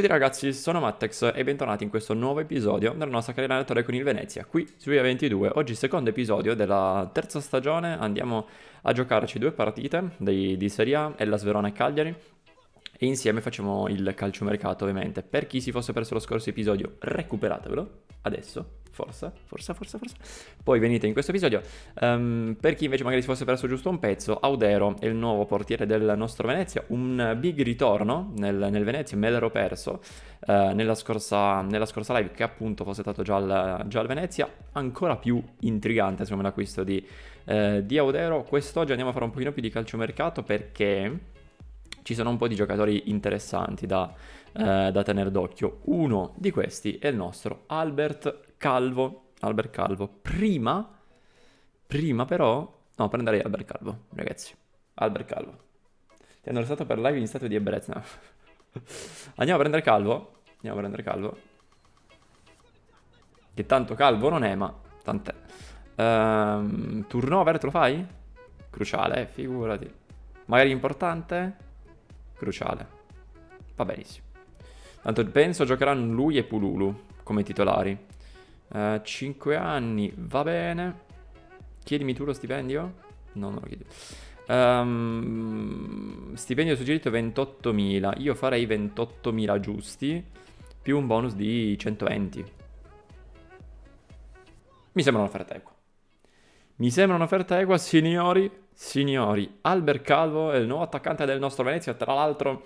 tutti ragazzi, sono Mattex e bentornati in questo nuovo episodio della nostra carriera allenatore con il Venezia, qui su via 22 Oggi secondo episodio della terza stagione, andiamo a giocarci due partite di, di Serie A, Ellas Verona e Cagliari e insieme facciamo il calciomercato ovviamente. Per chi si fosse perso lo scorso episodio, recuperatevelo adesso, forza, forza, forza, forza. Poi venite in questo episodio. Um, per chi invece magari si fosse perso giusto un pezzo, Audero è il nuovo portiere del nostro Venezia, un big ritorno nel, nel Venezia, me l'ero perso uh, nella, scorsa, nella, scorsa, live che appunto fosse stato già al, già al Venezia, ancora più intrigante secondo me l'acquisto di, uh, di Audero. Quest'oggi andiamo a fare un pochino più di calciomercato perché ci sono un po' di giocatori interessanti da, eh, da tenere d'occhio. Uno di questi è il nostro Albert Calvo. Albert Calvo, prima, prima però, no, prenderei Albert Calvo, ragazzi. Albert Calvo. Ti hanno arrestato per live in stato di ebbrezza. Andiamo a prendere Calvo. Andiamo a prendere Calvo. Che tanto Calvo non è, ma tant'è. Um, turnover te lo fai? Cruciale, eh, figurati. Magari importante? cruciale. Va benissimo. Tanto penso giocheranno lui e Pululu come titolari. Uh, eh, 5 anni, va bene. Chiedimi tu lo stipendio? No, non lo chiedo. Um, ehm, stipendio suggerito 28.000. Io farei 28.000 giusti. Più un bonus di 120. Mi sembra un'offerta equa. Mi sembra un'offerta equa, signori signori, Albert Calvo è il nuovo attaccante del nostro Venezia, tra l'altro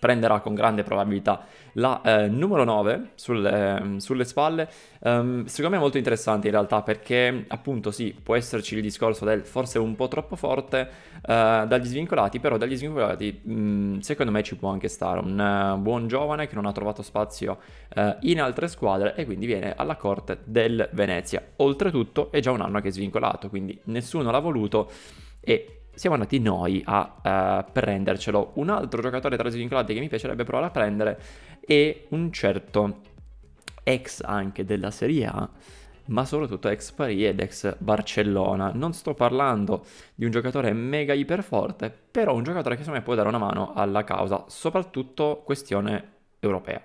prenderà con grande probabilità la eh, numero 9 sul, ehm, sulle spalle. Um, secondo me è molto interessante in realtà perché appunto sì, può esserci il discorso del forse un po' troppo forte uh, dagli svincolati, però dagli svincolati mh, mm, secondo me ci può anche stare un uh, buon giovane che non ha trovato spazio uh, in altre squadre e quindi viene alla corte del Venezia. Oltretutto è già un anno che è svincolato, quindi nessuno l'ha voluto e siamo andati noi a uh, prendercelo. Un altro giocatore tra i vincolato che mi piacerebbe provare a prendere è un certo ex anche della Serie A, ma soprattutto ex Paris ed ex Barcellona. Non sto parlando di un giocatore mega iperforte, però un giocatore che secondo me può dare una mano alla causa, soprattutto questione europea.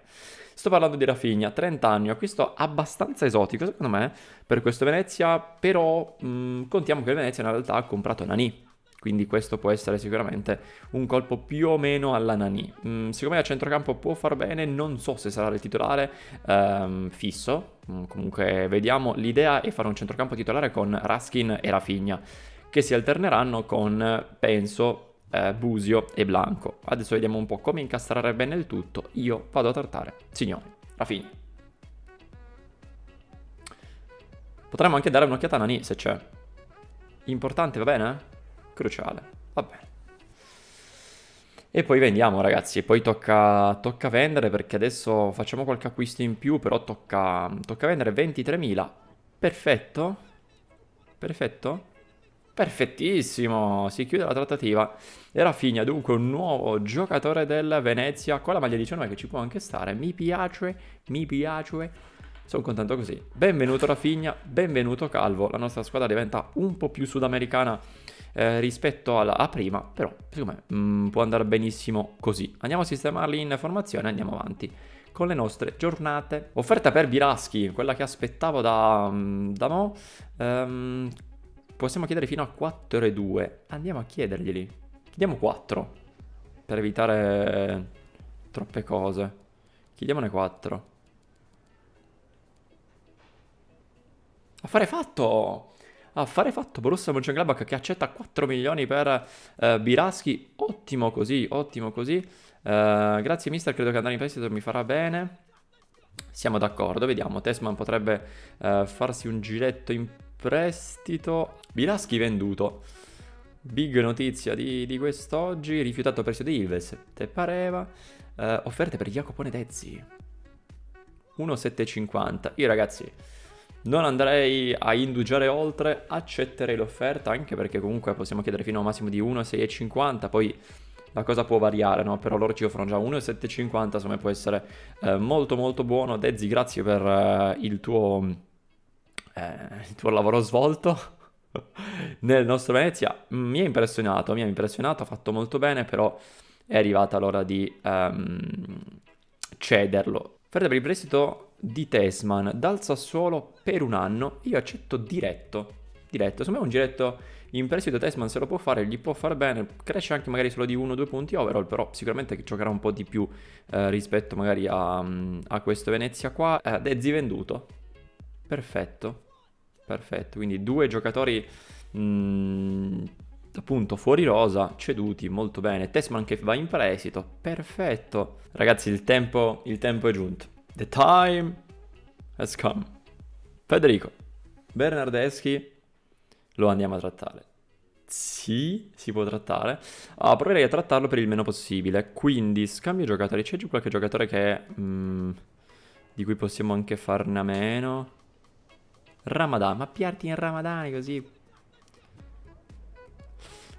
Sto parlando di Rafinha, 30 anni, acquisto abbastanza esotico secondo me per questo Venezia, però mh, mm, contiamo che il Venezia in realtà ha comprato Nani, quindi questo può essere sicuramente un colpo più o meno alla Nani. Mm, secondo me a centrocampo può far bene, non so se sarà il titolare ehm, fisso, mm, comunque vediamo, l'idea è fare un centrocampo titolare con Raskin e Rafinha, che si alterneranno con, penso, eh, Busio e Blanco. Adesso vediamo un po' come incastrare bene il tutto. Io vado a trattare, signori, Rafinha. Potremmo anche dare un'occhiata a Nani se c'è. Importante, va bene? Cruciale, va bene. E poi vendiamo ragazzi, e poi tocca, tocca, vendere perché adesso facciamo qualche acquisto in più, però tocca, tocca vendere 23.000. Perfetto, perfetto. Perfettissimo, si chiude la trattativa. E Rafinha dunque un nuovo giocatore del Venezia con la maglia 19 che ci può anche stare. Mi piace, mi piace. Sono contento così. Benvenuto Rafinha, benvenuto Calvo. La nostra squadra diventa un po' più sudamericana eh, rispetto alla, a prima, però secondo me mh, mm, può andare benissimo così. Andiamo a sistemarli in formazione e andiamo avanti con le nostre giornate. Offerta per Biraschi, quella che aspettavo da, mm, da mo'. Ehm, Possiamo chiedere fino a 4 e 2. Andiamo a chiederglieli. Chiediamo 4. Per evitare troppe cose. Chiediamone 4. Affare fatto! Affare fatto, Borussia Mönchengladbach che accetta 4 milioni per eh, Biraschi. Ottimo così, ottimo così. Eh, grazie mister, credo che andare in prestito mi farà bene. Siamo d'accordo, vediamo. Tesman potrebbe eh, farsi un giretto in prestito. Bilaschi venduto. Big notizia di, di quest'oggi, rifiutato il prestito di Ilves, te pareva. Eh, offerte per Jacopone Tezzi. 1,750. Io ragazzi non andrei a indugiare oltre, accetterei l'offerta anche perché comunque possiamo chiedere fino a un massimo di 1,650, poi la cosa può variare, no? però loro ci offrono già 1,750, secondo me può essere eh, molto molto buono. Dezzi, grazie per eh, il tuo eh, il tuo lavoro svolto nel nostro Venezia. Mi ha impressionato, mi ha impressionato, ha fatto molto bene, però è arrivata l'ora di um, cederlo. Ferda per il prestito di Tesman dal Sassuolo per un anno, io accetto diretto, diretto, secondo me è un diretto in prestito Tesman se lo può fare, gli può far bene, cresce anche magari solo di 1-2 punti overall, però sicuramente giocherà un po' di più eh, rispetto magari a, a, questo Venezia qua, ed è zivenduto, perfetto, Perfetto, quindi due giocatori mh, mm, appunto fuori rosa, ceduti, molto bene. Tesman che va in prestito, perfetto. Ragazzi, il tempo, il tempo è giunto. The time has come. Federico, Bernardeschi lo andiamo a trattare. Sì, si può trattare. Ah, proverei a trattarlo per il meno possibile. Quindi, scambio giocatori. C'è giù qualche giocatore che... Mh, mm, di cui possiamo anche farne a meno? Ramadan, ma piarti in Ramadan così.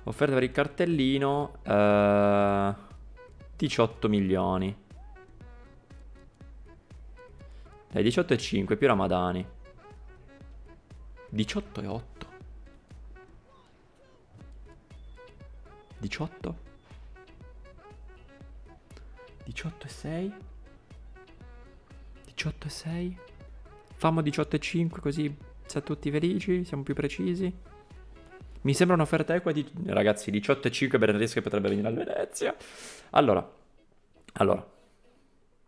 Offerta per il cartellino, eh, 18 milioni. Dai, 18,5 più Ramadani. 18,8. 18. e 18,6. Famo 18,5 così siamo tutti felici, siamo più precisi. Mi sembra un'offerta equa di... Ragazzi, 18,5 Bernardeschi potrebbe venire al Venezia. Allora, allora,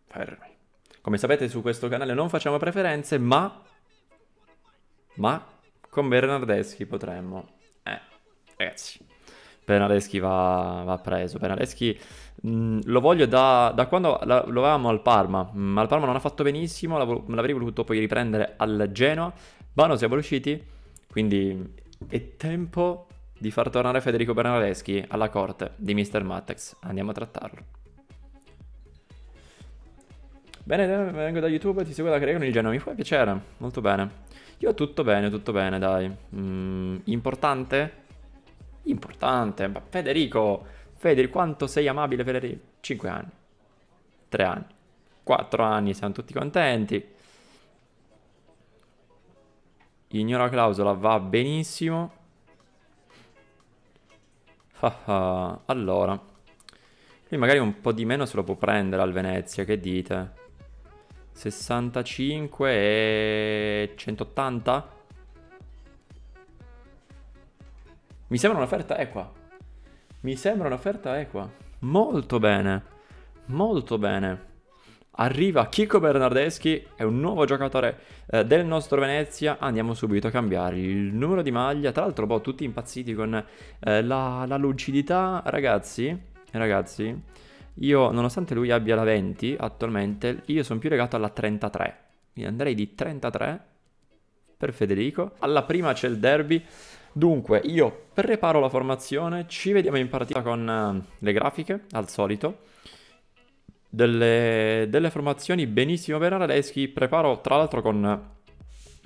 fermi. Come sapete su questo canale non facciamo preferenze, ma... Ma con Bernardeschi potremmo... Eh, ragazzi, Bernardeschi va, va preso. Bernardeschi Mm, lo voglio da, da quando la, lo avevamo al Parma, ma mm, al Parma non ha fatto benissimo, la, l'avrei voluto poi riprendere al Genoa, ma non siamo riusciti, quindi è tempo di far tornare Federico Bernardeschi alla corte di Mr. Mattex, andiamo a trattarlo. Bene, eh, vengo da YouTube, ti seguo da Crea con il Genoa, mi fa piacere, molto bene. Io tutto bene, tutto bene, dai. Mm, importante? Importante, ma Federico Fedel, quanto sei amabile Federico? 5 anni, 3 anni, 4 anni, siamo tutti contenti. Ignora clausola, va benissimo. Ah ah, allora, qui magari un po' di meno se lo può prendere al Venezia, che dite? 65 e 180? Mi sembra un'offerta, ecco qua. Mi sembra un'offerta equa. Molto bene, molto bene. Arriva Chico Bernardeschi, è un nuovo giocatore eh, del nostro Venezia, andiamo subito a cambiare il numero di maglia, tra l'altro boh, tutti impazziti con eh, la, la lucidità, ragazzi, ragazzi, io nonostante lui abbia la 20 attualmente, io sono più legato alla 33, quindi andrei di 33 per Federico, alla prima c'è il derby, Dunque, io preparo la formazione, ci vediamo in partita con eh, le grafiche, al solito. Delle, delle formazioni benissimo Bernardeschi, preparo tra l'altro con eh,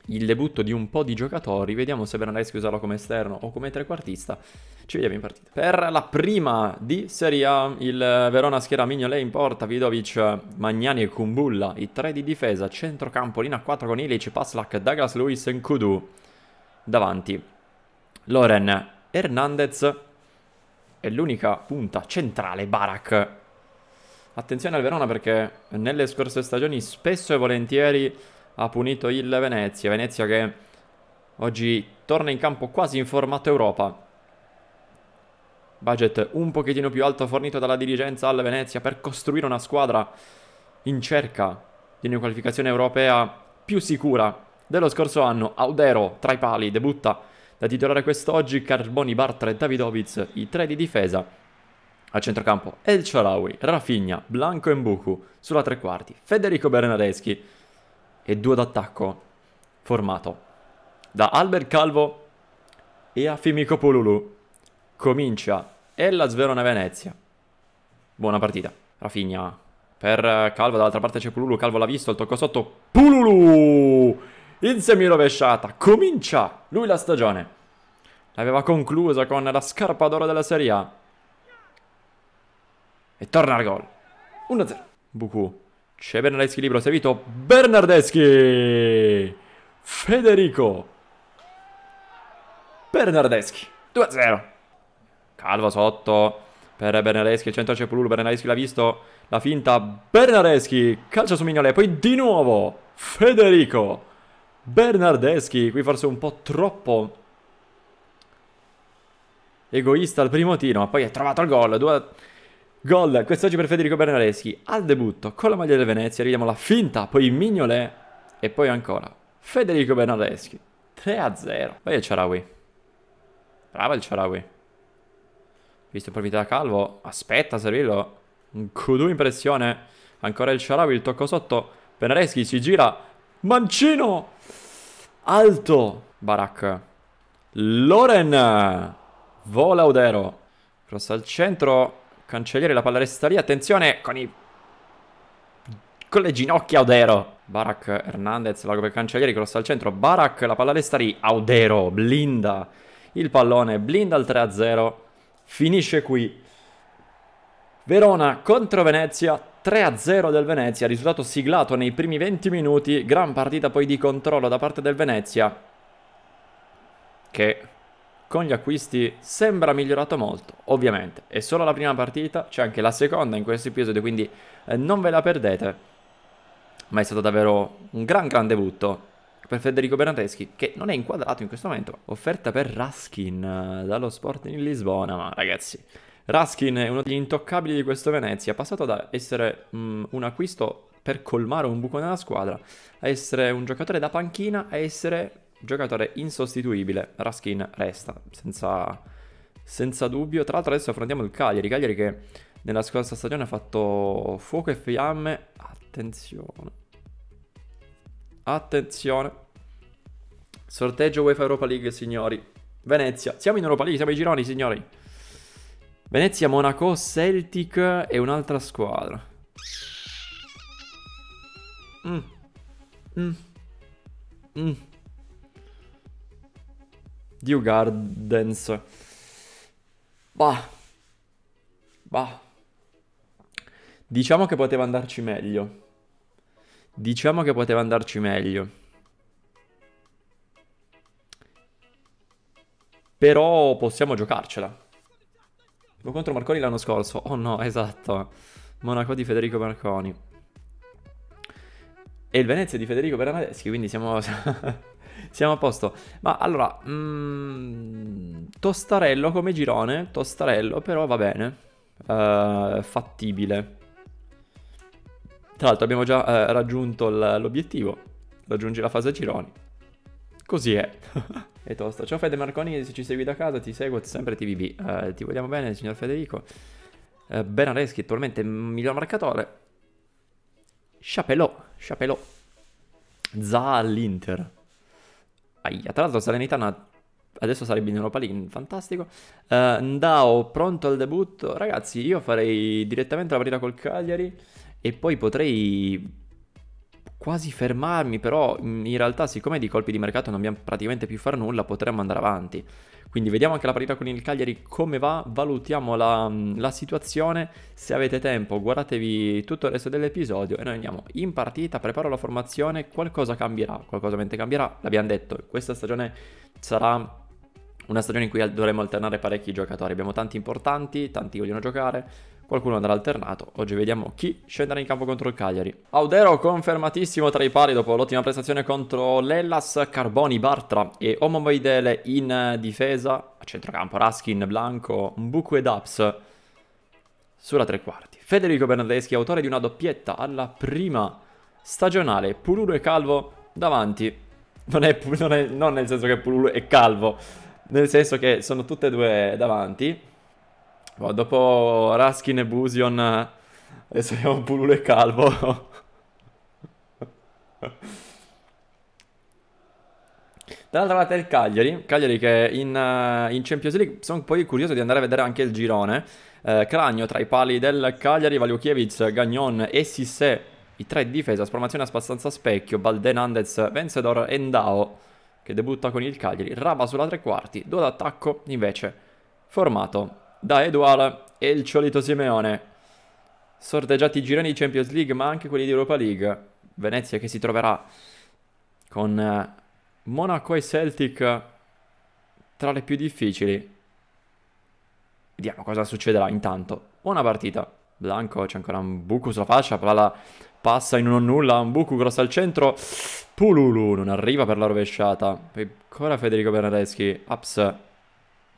il debutto di un po' di giocatori, vediamo se Bernardeschi usarlo come esterno o come trequartista, ci vediamo in partita. Per la prima di Serie A, il eh, Verona schiera Mignolet in porta, Vidovic, Magnani e Kumbulla, i tre di difesa, centrocampo, linea 4 con Ilic, Paslak, Douglas, Luis e Nkudu davanti. Loren Hernandez e l'unica punta centrale Barak. Attenzione al Verona perché nelle scorse stagioni spesso e volentieri ha punito il Venezia. Venezia che oggi torna in campo quasi in formato Europa. Budget un pochettino più alto fornito dalla dirigenza al Venezia per costruire una squadra in cerca di una qualificazione europea più sicura dello scorso anno. Audero tra i pali debutta da titolare quest'oggi Carboni Bartra e Davidovic, i tre di difesa. A centrocampo El Charawi, Rafinha, Blanco e Mbuku. Sulla tre quarti Federico Bernardeschi. E due d'attacco formato da Albert Calvo e Afimico Pululu. Comincia Ella Sverona Venezia. Buona partita. Rafinha per Calvo, dall'altra parte c'è Pululu, Calvo l'ha visto, il tocco sotto, Pululu! in semirovesciata, comincia lui la stagione. L'aveva conclusa con la scarpa d'oro della Serie A. E torna al gol. 1-0. Bucu. C'è Bernardeschi libero, servito Bernardeschi! Federico! Bernardeschi, 2-0. Calvo sotto per Bernardeschi, il centro c'è Pululu, Bernardeschi l'ha visto, la finta, Bernardeschi, Calcio su Mignolet, poi di nuovo Federico! Bernardeschi, qui forse un po' troppo egoista al primo tiro, ma poi ha trovato il gol. Due... Gol quest'oggi per Federico Bernardeschi al debutto con la maglia del Venezia. Ridiamo la finta, poi Mignolè, e poi ancora Federico Bernardeschi. 3-0. Poi il Ciarawi. Brava il Ciarawi. Visto profita da Calvo. Aspetta, servirlo. Un Q2 in pressione. Ancora il Ciarawi, il tocco sotto. Bernardeschi si gira Mancino! Alto! Barak. Loren! Vola Odero. Cross al centro. Cancelliere la palla resta lì. Attenzione con i... Con le ginocchia Odero. Barak Hernandez, largo per Cancellieri, cross al centro. Barak, la palla resta lì. Odero, blinda. Il pallone, blinda al 3-0. Finisce qui. Verona contro Venezia, 3-0 del Venezia, risultato siglato nei primi 20 minuti, gran partita poi di controllo da parte del Venezia, che con gli acquisti sembra migliorato molto, ovviamente. È solo la prima partita, c'è anche la seconda in questo episodio, quindi eh, non ve la perdete. Ma è stato davvero un gran gran debutto per Federico Bernateschi, che non è inquadrato in questo momento, offerta per Raskin eh, dallo Sporting Lisbona, ma ragazzi... Raskin è uno degli intoccabili di questo Venezia, passato da essere mh, mm, un acquisto per colmare un buco nella squadra, a essere un giocatore da panchina, a essere giocatore insostituibile. Raskin resta, senza, senza dubbio. Tra l'altro adesso affrontiamo il Cagliari, Cagliari che nella scorsa stagione ha fatto fuoco e fiamme. Attenzione. Attenzione. Sorteggio UEFA Europa League, signori. Venezia. Siamo in Europa League, siamo ai gironi, signori. Venezia, Monaco, Celtic e un'altra squadra. Mm. Mm. Mm. Dew Gardens. Bah. Bah. Diciamo che poteva andarci meglio. Diciamo che poteva andarci meglio. Però possiamo giocarcela. Tipo contro Marconi l'anno scorso. Oh no, esatto. Monaco di Federico Marconi. E il Venezia di Federico Bernadeschi, quindi siamo... siamo a posto. Ma allora, mh, mm, Tostarello come girone, Tostarello però va bene, uh, fattibile. Tra l'altro abbiamo già uh, raggiunto l'obiettivo, raggiungi la fase gironi. Così è. è tosta. Ciao Fede Marconi, se ci segui da casa ti seguo sempre TVB. Uh, eh, ti vogliamo bene, signor Federico. Uh, eh, Areschi, attualmente miglior marcatore. Chapelot, Chapelot. Za all'Inter. Aia, tra l'altro Salernitana adesso sarebbe in Europa League, fantastico. Uh, Ndao pronto al debutto. Ragazzi, io farei direttamente la partita col Cagliari e poi potrei quasi fermarmi, però in realtà siccome di colpi di mercato non abbiamo praticamente più far nulla, potremmo andare avanti. Quindi vediamo anche la partita con il Cagliari come va, valutiamo la, la situazione, se avete tempo guardatevi tutto il resto dell'episodio e noi andiamo in partita, preparo la formazione, qualcosa cambierà, qualcosa mente cambierà, l'abbiamo detto, questa stagione sarà una stagione in cui dovremo alternare parecchi giocatori, abbiamo tanti importanti, tanti vogliono giocare, qualcuno andrà alternato. Oggi vediamo chi scenderà in campo contro il Cagliari. Audero confermatissimo tra i pari dopo l'ottima prestazione contro l'Ellas, Carboni, Bartra e Omomoidele in difesa. A centrocampo Raskin, Blanco, Mbuku ed Ups sulla tre quarti. Federico Bernardeschi, autore di una doppietta alla prima stagionale. Pululu e Calvo davanti. Non, è, non, è, non nel senso che Pululu è calvo, nel senso che sono tutte e due davanti. Boh, dopo Raskin e Busion, adesso eh, abbiamo Pulule e Calvo. Dall'altra parte il Cagliari, Cagliari che in, uh, in Champions League sono poi curioso di andare a vedere anche il girone. Uh, Cragno tra i pali del Cagliari, Valiukiewicz, Gagnon e Sissé, i tre in difesa, sformazione abbastanza specchio, Balde, Nandez, Vencedor e Ndao che debutta con il Cagliari, Raba sulla tre quarti, due d'attacco invece formato da Eduard e il Ciolito Simeone. Sorteggiati i gironi di Champions League, ma anche quelli di Europa League. Venezia che si troverà con eh, Monaco e Celtic tra le più difficili. Vediamo cosa succederà intanto. Buona partita. Blanco, c'è ancora un buco sulla fascia, palla passa in un nulla, un buco grosso al centro. Pululu non arriva per la rovesciata. Poi Ancora Federico Bernardeschi, ups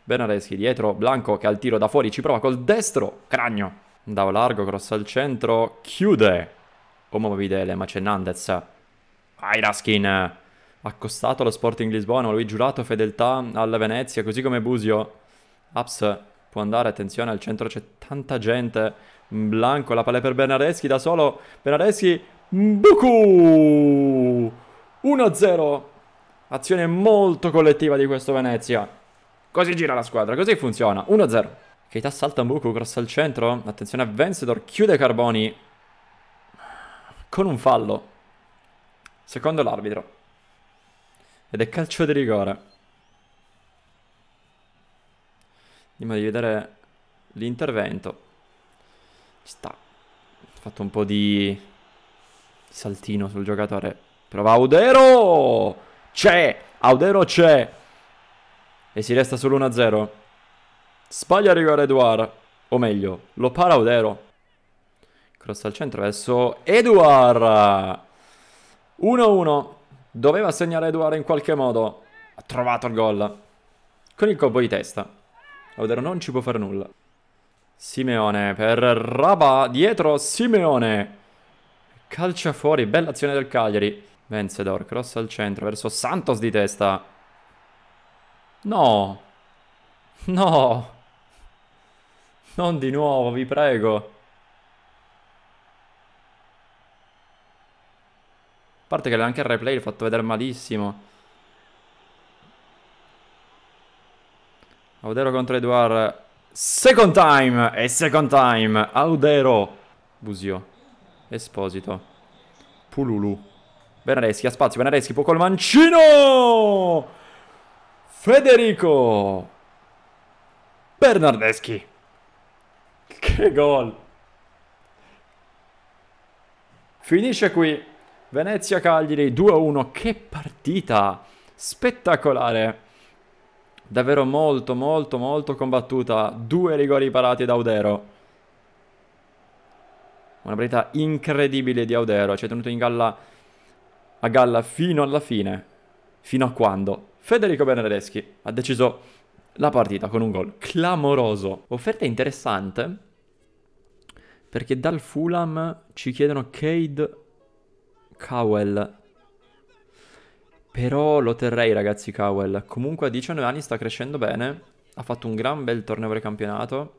Bernardeschi dietro, Blanco che ha il tiro da fuori ci prova col destro, Cragno. Andava largo, cross al centro, chiude. Omo Videle, ma c'è Nandez. Vai Raskin. Accostato allo Sporting Lisbona, lui giurato fedeltà alla Venezia, così come Busio. Ups può andare, attenzione, al centro c'è tanta gente. Blanco, la palla per Bernardeschi da solo. Bernardeschi, Buku! 1-0. Azione molto collettiva di questo Venezia. Così gira la squadra, così funziona. 1-0. Keita salta buco, cross al centro. Attenzione a Vencedor, chiude Carboni. Con un fallo. Secondo l'arbitro. Ed è calcio di rigore. Prima di vedere l'intervento. Ci Sta. Ha Fatto un po' di saltino sul giocatore. Prova Audero! C'è! Audero c'è! e si resta sull'1-0. Sbaglia rigore Eduard, o meglio, lo para Odero. Cross al centro verso Eduard! 1-1. Doveva segnare Eduard in qualche modo. Ha trovato il gol. Con il colpo di testa. Odero non ci può fare nulla. Simeone per Raba, dietro Simeone. Calcia fuori, bella azione del Cagliari. Vencedor, cross al centro verso Santos di testa. No. No. Non di nuovo, vi prego. A parte che anche il replay l'ho fatto vedere malissimo. Audero contro Eduard. Second time! E second time! Audero. Busio. Esposito. Pululu. Benareschi, ha spazio. Benareschi, può col mancino! Federico Bernardeschi. Che gol. Finisce qui. Venezia-Cagliari 2-1. Che partita spettacolare. Davvero molto, molto, molto combattuta. Due rigori parati da Audero. Una partita incredibile di Audero. Ci ha tenuto in galla, a galla fino alla fine. Fino a quando? Federico Bernardeschi ha deciso la partita con un gol clamoroso. Offerta interessante perché dal Fulham ci chiedono Cade Cowell. Però lo terrei ragazzi Cowell. Comunque a 19 anni sta crescendo bene. Ha fatto un gran bel torneo di campionato.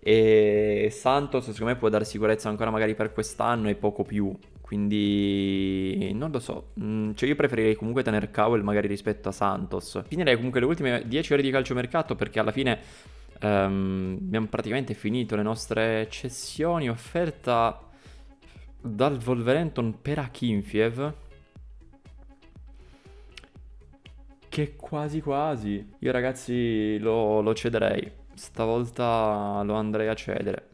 E Santos secondo me può dare sicurezza ancora magari per quest'anno e poco più. Quindi non lo so. Mm, cioè io preferirei comunque tenere Cowell magari rispetto a Santos. Finirei comunque le ultime 10 ore di calciomercato perché alla fine um, abbiamo praticamente finito le nostre cessioni offerta dal Wolverhampton per Akinfiev. Che quasi quasi. Io ragazzi lo, lo cederei. Stavolta lo andrei a cedere.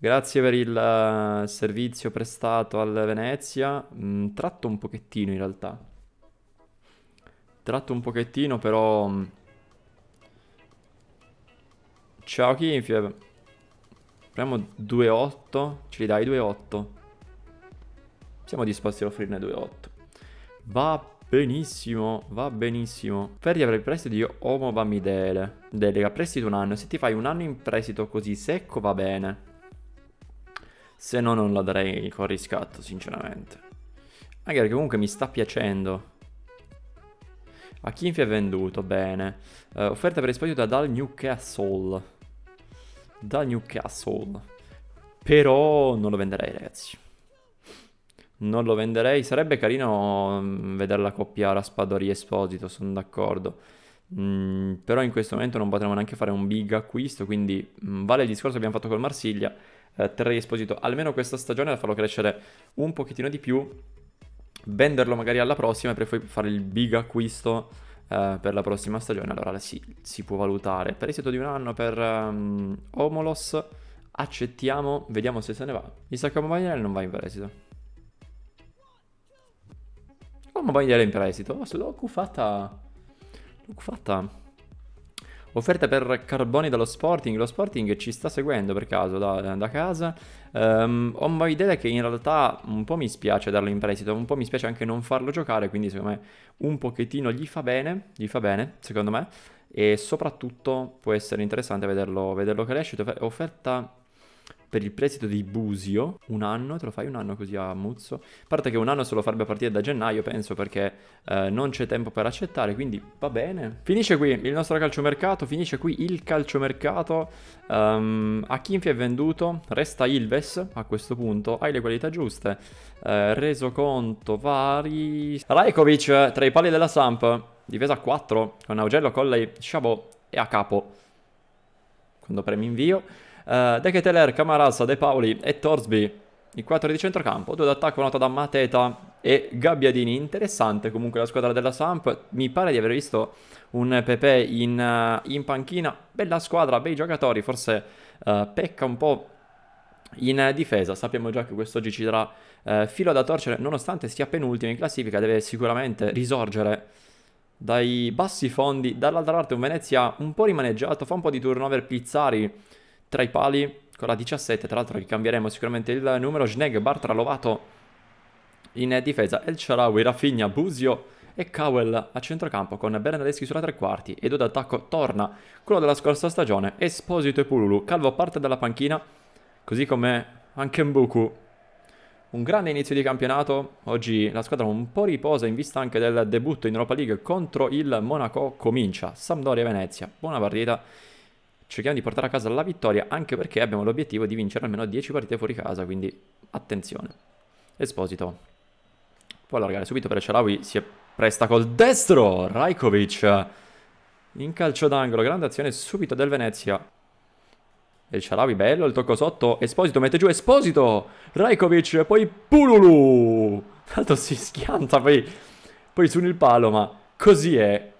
Grazie per il eh, servizio prestato al Venezia. Mh, mm, tratto un pochettino in realtà. Tratto un pochettino però... Mm. Ciao Kinfiev. Premo 2-8. Ce li dai 2-8. Siamo disposti ad offrirne 2-8. Va benissimo, va benissimo. Ferri avrà il prestito di Omo Vamidele. Delega prestito un anno. Se ti fai un anno in prestito così secco va bene se no non la darei con riscatto, sinceramente. Anche perché comunque mi sta piacendo. A Kinfi è venduto, bene. Uh, offerta per esposito dal Newcastle. Dal Newcastle. Però non lo venderei, ragazzi. Non lo venderei. Sarebbe carino mm, vedere la coppia Raspadori-Esposito, sono d'accordo. Mm, però in questo momento non potremo neanche fare un big acquisto, quindi mm, vale il discorso che abbiamo fatto col Marsiglia, eh, terrei esposito almeno questa stagione da farlo crescere un pochettino di più, venderlo magari alla prossima e poi fare il big acquisto eh, per la prossima stagione, allora si, si può valutare. Per esito di un anno per um, Omolos accettiamo, vediamo se se ne va. Mi Isaac Mobagnale non va in prestito. Oh, Mobagnale in prestito, oh, Sloku fatta... Fatta. Offerta per Carboni dallo Sporting. Lo Sporting ci sta seguendo per caso da, da casa. Um, ho un idea che in realtà un po' mi spiace darlo in prestito, un po' mi spiace anche non farlo giocare. Quindi, secondo me, un pochettino gli fa bene. Gli fa bene, secondo me. E soprattutto può essere interessante vederlo, vederlo crescere. Offerta per il prestito di Busio, un anno, te lo fai un anno così a Muzzo? A parte che un anno se lo farebbe a partire da gennaio, penso, perché eh, non c'è tempo per accettare, quindi va bene. Finisce qui il nostro calciomercato, finisce qui il calciomercato. Um, a Kinfi è venduto, resta Ilves a questo punto, hai le qualità giuste. Eh, reso conto vari... Rajkovic tra i pali della Samp, difesa 4, con Augello, Colley, Chabot e a capo. Quando premi invio... Eh, De Keteler, Camarazza, De Paoli e Torsby. I 4 di centrocampo, due d'attacco nota da Mateta e Gabbiadini. Interessante comunque la squadra della Samp. Mi pare di aver visto un Pepe in, eh, in panchina. Bella squadra, bei giocatori. Forse uh, pecca un po' in difesa. Sappiamo già che quest'oggi ci darà uh, filo da torcere. Nonostante sia penultimo in classifica, deve sicuramente risorgere dai bassi fondi. Dall'altra parte un Venezia un po' rimaneggiato. Fa un po' di turnover Pizzari tra i pali con la 17, tra l'altro ricambieremo sicuramente il numero, Sneg, Bartra, Lovato in difesa, El Sharawi, Rafinha, Busio e Cowell a centrocampo con Bernardeschi sulla tre quarti ed ad attacco torna quello della scorsa stagione, Esposito e Pululu, Calvo parte dalla panchina, così come anche Mbuku. Un grande inizio di campionato, oggi la squadra un po' riposa in vista anche del debutto in Europa League contro il Monaco comincia, Sampdoria e Venezia, buona partita cerchiamo di portare a casa la vittoria anche perché abbiamo l'obiettivo di vincere almeno 10 partite fuori casa, quindi attenzione. Esposito. Può allargare subito per Cialawi, si presta col destro, Rajkovic. In calcio d'angolo, grande azione subito del Venezia. E Cialawi, bello, il tocco sotto, Esposito mette giù, Esposito! Rajkovic, e poi Pululu! Tanto si schianta, poi, poi su il palo, ma così è.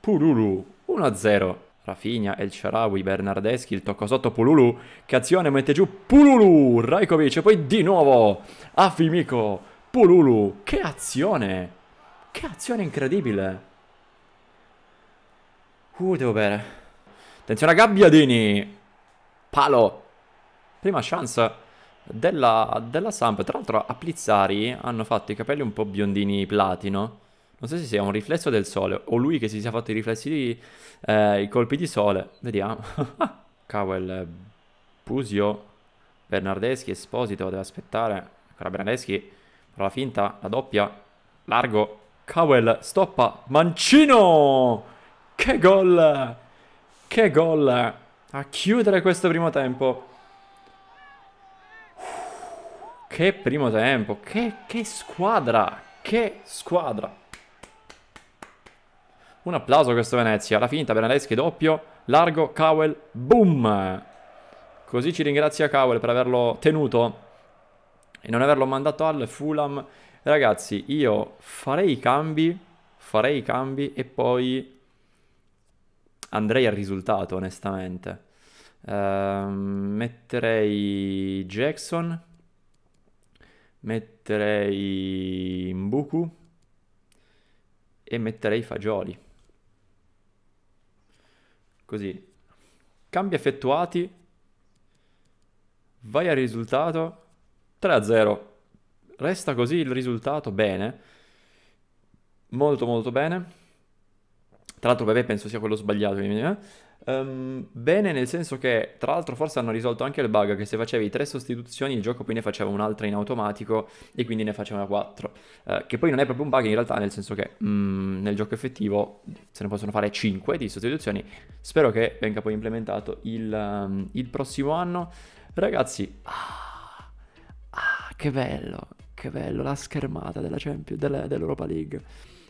Pululu, 1-0. Rafinha, El Sharawi, Bernardeschi, il tocco sotto Pululu, azione mette giù Pululu, Raikovic, e poi di nuovo Afimico, Pululu, che azione, che azione incredibile. Uh, devo bere. Attenzione a Gabbiadini, palo, prima chance della, della Samp, tra l'altro a Plizzari hanno fatto i capelli un po' biondini platino non so se sia un riflesso del sole o lui che si sia fatto i riflessi, di, eh, i colpi di sole. Vediamo. Cowell, Pusio, Bernardeschi, Esposito, deve aspettare. Ancora Bernardeschi, però la finta, la doppia, largo. Cowell, stoppa, Mancino! Che gol! Che gol! A chiudere questo primo tempo. Che primo tempo, che, che squadra, che squadra. Un applauso a questo Venezia. La finta Bernadeschi doppio. Largo Cowell. Boom! Così ci ringrazia Cowell per averlo tenuto e non averlo mandato al Fulham. Ragazzi, io farei i cambi. Farei i cambi e poi andrei al risultato, onestamente. Uh, metterei Jackson. Metterei Mbuku. E metterei Fagioli così, cambi effettuati, vai al risultato, 3 a 0, resta così il risultato, bene, molto molto bene, tra l'altro Pepe penso sia quello sbagliato, eh? Um, bene, nel senso che tra l'altro forse hanno risolto anche il bug che se facevi tre sostituzioni il gioco poi ne faceva un'altra in automatico e quindi ne faceva quattro. Uh, che poi non è proprio un bug in realtà, nel senso che mm, nel gioco effettivo se ne possono fare cinque di sostituzioni. Spero che venga poi implementato il, um, il prossimo anno. Ragazzi, ah, ah, che bello, che bello la schermata della Champions, dell'Europa League.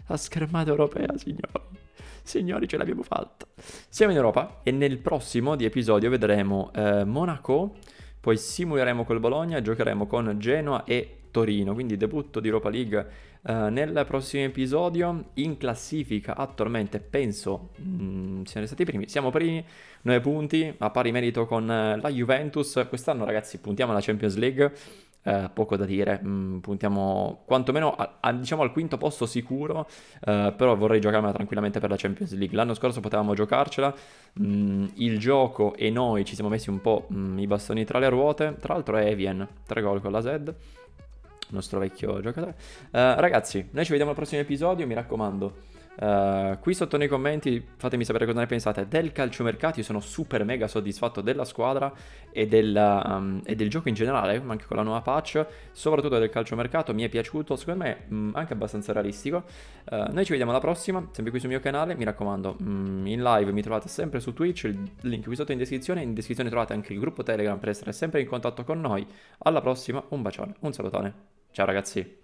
La schermata europea, signori. Signori, ce l'abbiamo fatta. Siamo in Europa e nel prossimo di episodio vedremo eh, Monaco, poi simuleremo col Bologna, giocheremo con Genoa e Torino, quindi debutto di Europa League eh, nel prossimo episodio. In classifica attualmente penso mh, mm, siamo stati primi, siamo primi, 9 punti a pari merito con eh, la Juventus. Quest'anno ragazzi puntiamo alla Champions League eh, poco da dire, mm, puntiamo quantomeno a, a, diciamo al quinto posto sicuro, eh, però vorrei giocarmela tranquillamente per la Champions League. L'anno scorso potevamo giocarcela, mm, il gioco e noi ci siamo messi un po' mm, i bastoni tra le ruote, tra l'altro è Evian, 3 gol con la Zed nostro vecchio giocatore. Uh, ragazzi, noi ci vediamo al prossimo episodio, mi raccomando. Eh, qui sotto nei commenti fatemi sapere cosa ne pensate del calciomercato. Io sono super mega soddisfatto della squadra e, della, um, ehm, e del gioco in generale, ma anche con la nuova patch, soprattutto del calciomercato. Mi è piaciuto, secondo me mh, mm, anche abbastanza realistico. Uh, noi ci vediamo alla prossima, sempre qui sul mio canale. Mi raccomando, mh, mm, in live mi trovate sempre su Twitch. Il link qui sotto in descrizione. In descrizione trovate anche il gruppo Telegram per essere sempre in contatto con noi. Alla prossima, un bacione, un salutone. Ciao ragazzi.